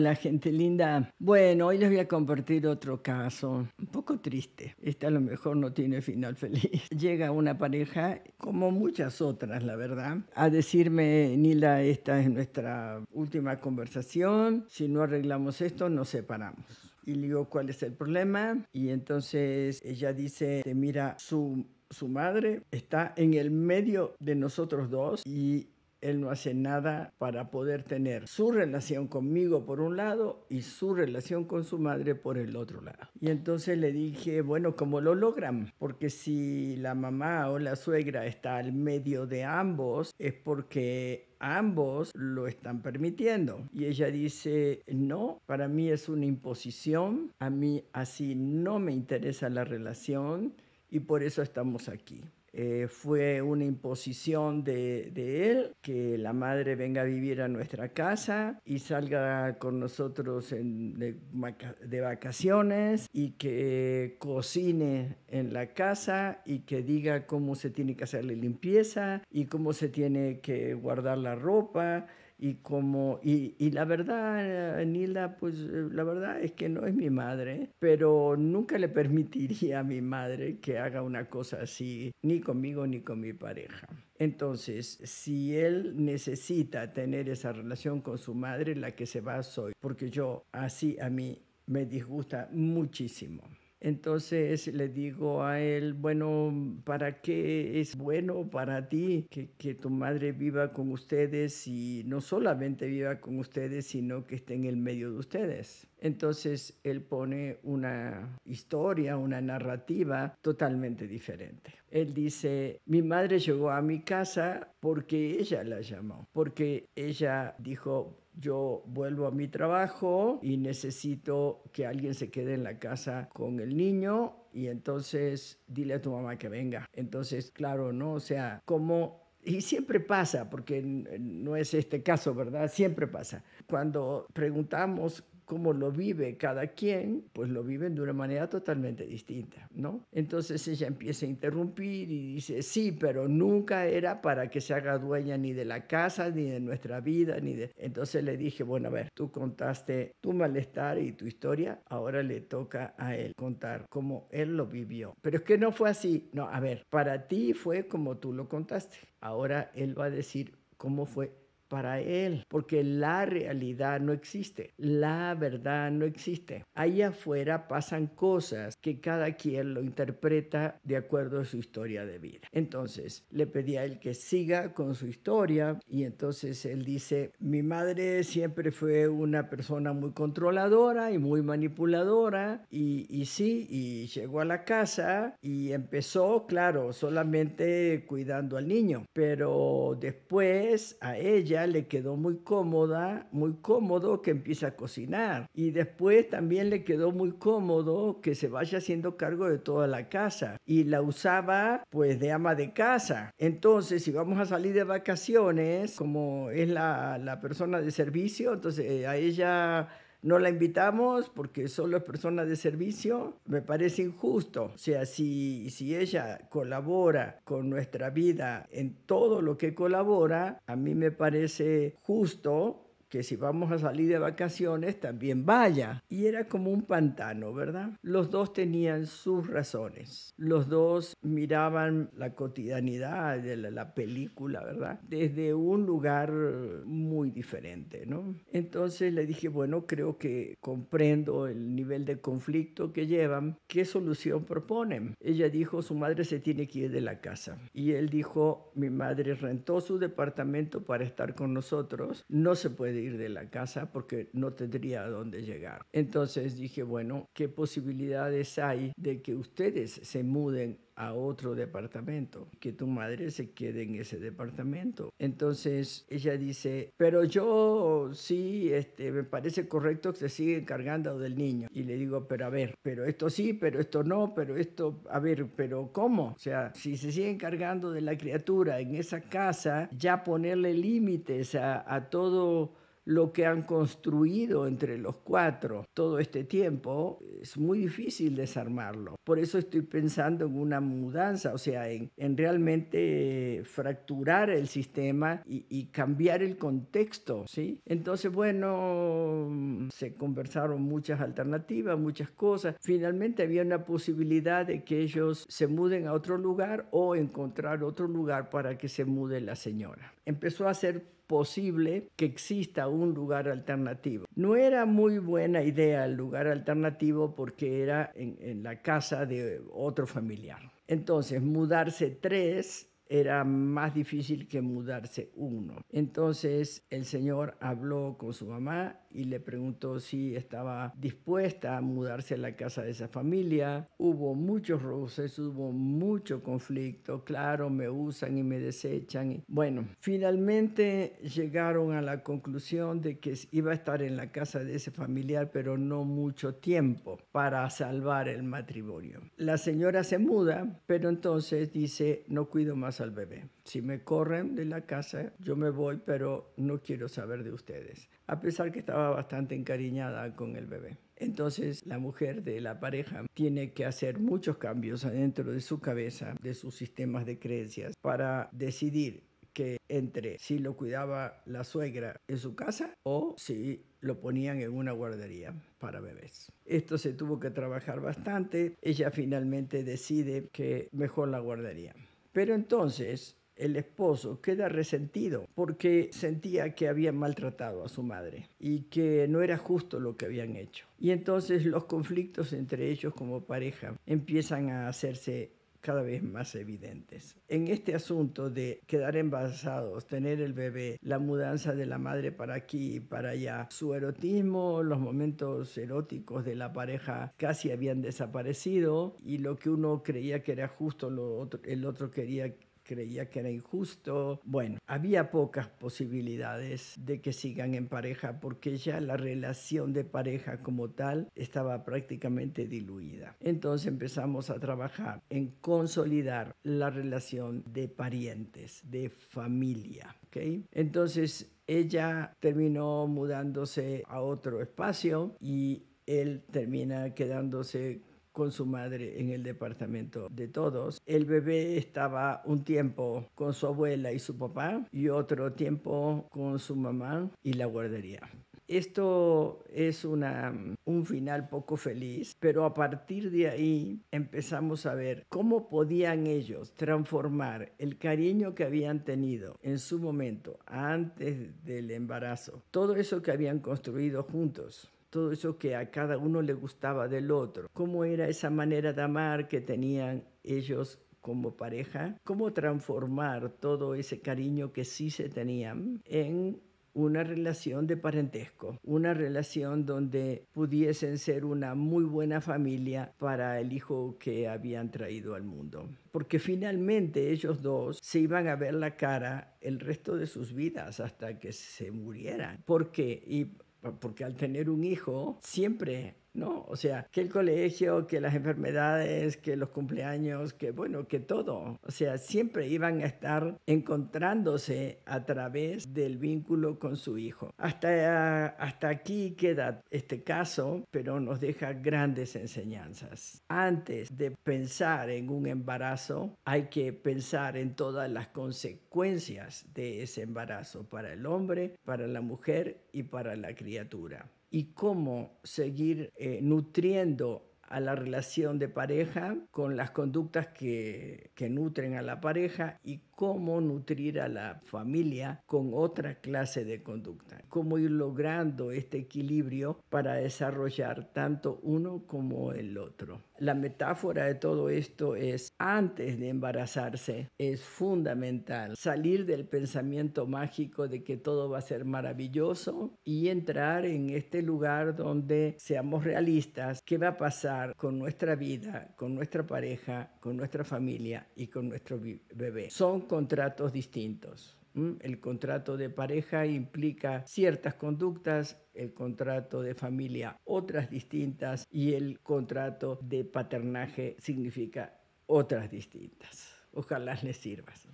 la gente linda. Bueno, hoy les voy a compartir otro caso, un poco triste. Este a lo mejor no tiene final feliz. Llega una pareja, como muchas otras, la verdad, a decirme, Nila, esta es nuestra última conversación. Si no arreglamos esto, nos separamos. Y le digo, ¿cuál es el problema? Y entonces ella dice, mira, su su madre está en el medio de nosotros dos y él no hace nada para poder tener su relación conmigo por un lado y su relación con su madre por el otro lado. Y entonces le dije, bueno, ¿cómo lo logran? Porque si la mamá o la suegra está al medio de ambos, es porque ambos lo están permitiendo. Y ella dice, no, para mí es una imposición, a mí así no me interesa la relación y por eso estamos aquí. Eh, fue una imposición de, él, que la madre venga a vivir a nuestra casa y salga con nosotros en, de, vacaciones y que cocine en la casa y que diga cómo se tiene que hacer la limpieza y cómo se tiene que guardar la ropa. Y, como, y, y la verdad, eh, Nilda, pues eh, la verdad es que no es mi madre, pero nunca le permitiría a mi madre que haga una cosa así, ni conmigo ni con mi pareja. Entonces, si él necesita tener esa relación con su madre, la que se va soy, porque yo así a mí me disgusta muchísimo. Entonces le digo a él, bueno, ¿para qué es bueno para ti que, tu madre viva con ustedes y no solamente viva con ustedes, sino que esté en el medio de ustedes? Entonces él pone una historia, una narrativa totalmente diferente. Él dice, mi madre llegó a mi casa porque ella la llamó, porque ella dijo, yo vuelvo a mi trabajo y necesito que alguien se quede en la casa con el niño y entonces dile a tu mamá que venga. Entonces, claro, ¿no? O sea, como... Y siempre pasa, porque no es este caso, ¿verdad? Siempre pasa. Cuando preguntamos cómo lo vive cada quien, pues lo viven de una manera totalmente distinta, ¿no? Entonces ella empieza a interrumpir y dice, sí, pero nunca era para que se haga dueña ni de la casa, ni de nuestra vida, ni de... Entonces le dije, bueno, a ver, tú contaste tu malestar y tu historia, ahora le toca a él contar cómo él lo vivió. Pero es que no fue así, no, a ver, para ti fue como tú lo contaste, ahora él va a decir cómo fue para él, porque la realidad no existe, la verdad no existe. Allá afuera pasan cosas que cada quien lo interpreta de acuerdo a su historia de vida. Entonces le pedí a él que siga con su historia y entonces él dice, mi madre siempre fue una persona muy controladora y muy manipuladora y, y sí, y llegó a la casa y empezó, claro, solamente cuidando al niño, pero después a ella, le quedó muy cómoda, muy cómodo que empiece a cocinar. Y después también le quedó muy cómodo que se vaya haciendo cargo de toda la casa. Y la usaba pues de ama de casa. Entonces, si vamos a salir de vacaciones, como es la, la persona de servicio, entonces eh, a ella no la invitamos porque solo es persona de servicio. Me parece injusto. O sea, si, si ella colabora con nuestra vida en todo lo que colabora, a mí me parece justo que si vamos a salir de vacaciones también vaya. Y era como un pantano, ¿verdad? Los dos tenían sus razones. Los dos miraban la cotidianidad de la, película, ¿verdad? Desde un lugar muy diferente, ¿no? Entonces le dije, bueno, creo que comprendo el nivel de conflicto que llevan. ¿Qué solución proponen? Ella dijo, su madre se tiene que ir de la casa. Y él dijo, mi madre rentó su departamento para estar con nosotros. No se puede ir de la casa porque no tendría a dónde llegar. Entonces dije, bueno, ¿qué posibilidades hay de que ustedes se muden a otro departamento, que tu madre se quede en ese departamento. Entonces ella dice, pero yo sí, este, me parece correcto que se siga encargando del niño. Y le digo, pero a ver, pero esto sí, pero esto no, pero esto, a ver, pero ¿cómo? O sea, si se sigue encargando de la criatura en esa casa, ya ponerle límites a, a todo lo que han construido entre los cuatro todo este tiempo, es muy difícil desarmarlo. Por eso estoy pensando en una mudanza, o sea, en, realmente eh, fracturar el sistema y, cambiar el contexto, ¿sí? Entonces, bueno, se conversaron muchas alternativas, muchas cosas. Finalmente había una posibilidad de que ellos se muden a otro lugar o encontrar otro lugar para que se mude la señora. Empezó a hacer posible que exista un lugar alternativo. No era muy buena idea el lugar alternativo porque era en, la casa de otro familiar. Entonces, mudarse tres era más difícil que mudarse uno. Entonces el señor habló con su mamá y le preguntó si estaba dispuesta a mudarse a la casa de esa familia. Hubo muchos roces, hubo mucho conflicto, claro, me usan y me desechan. Bueno, finalmente llegaron a la conclusión de que iba a estar en la casa de ese familiar, pero no mucho tiempo para salvar el matrimonio. La señora se muda, pero entonces dice, no cuido más al bebé. Si me corren de la casa, yo me voy, pero no quiero saber de ustedes. A pesar que estaba bastante encariñada con el bebé. Entonces la mujer de la pareja tiene que hacer muchos cambios adentro de su cabeza, de sus sistemas de creencias, para decidir que entre si lo cuidaba la suegra en su casa o si lo ponían en una guardería para bebés. Esto se tuvo que trabajar bastante. Ella finalmente decide que mejor la guardería. Pero entonces el esposo queda resentido porque sentía que había maltratado a su madre y que no era justo lo que habían hecho. Y entonces los conflictos entre ellos como pareja empiezan a hacerse cada vez más evidentes. En este asunto de quedar embarazados, tener el bebé, la mudanza de la madre para aquí y para allá, su erotismo, los momentos eróticos de la pareja casi habían desaparecido y lo que uno creía que era justo, lo el otro quería creía que era injusto. Bueno, había pocas posibilidades de que sigan en pareja porque ya la relación de pareja como tal estaba prácticamente diluida. Entonces empezamos a trabajar en consolidar la relación de parientes, de familia. ¿okay? Entonces ella terminó mudándose a otro espacio y él termina quedándose con su madre en el departamento de todos. El bebé estaba un tiempo con su abuela y su papá y otro tiempo con su mamá y la guardería. Esto es una, un final poco feliz, pero a partir de ahí empezamos a ver cómo podían ellos transformar el cariño que habían tenido en su momento, antes del embarazo, todo eso que habían construido juntos todo eso que a cada uno le gustaba del otro, cómo era esa manera de amar que tenían ellos como pareja, cómo transformar todo ese cariño que sí se tenían en una relación de parentesco, una relación donde pudiesen ser una muy buena familia para el hijo que habían traído al mundo. Porque finalmente ellos dos se iban a ver la cara el resto de sus vidas hasta que se murieran. ¿Por qué? Y porque al tener un hijo siempre ¿no? O sea, que el colegio, que las enfermedades, que los cumpleaños, que bueno, que todo. O sea, siempre iban a estar encontrándose a través del vínculo con su hijo. Hasta, hasta aquí queda este caso, pero nos deja grandes enseñanzas. Antes de pensar en un embarazo, hay que pensar en todas las consecuencias de ese embarazo para el hombre, para la mujer y para la criatura y cómo seguir eh, nutriendo a la relación de pareja con las conductas que, que, nutren a la pareja y cómo nutrir a la familia con otra clase de conducta, cómo ir logrando este equilibrio para desarrollar tanto uno como el otro. La metáfora de todo esto es, antes de embarazarse, es fundamental salir del pensamiento mágico de que todo va a ser maravilloso y entrar en este lugar donde seamos realistas, qué va a pasar con nuestra vida, con nuestra pareja, con nuestra familia y con nuestro bebé. Son contratos distintos. El contrato de pareja implica ciertas conductas, el contrato de familia otras distintas y el contrato de paternaje significa otras distintas. Ojalá les sirvas.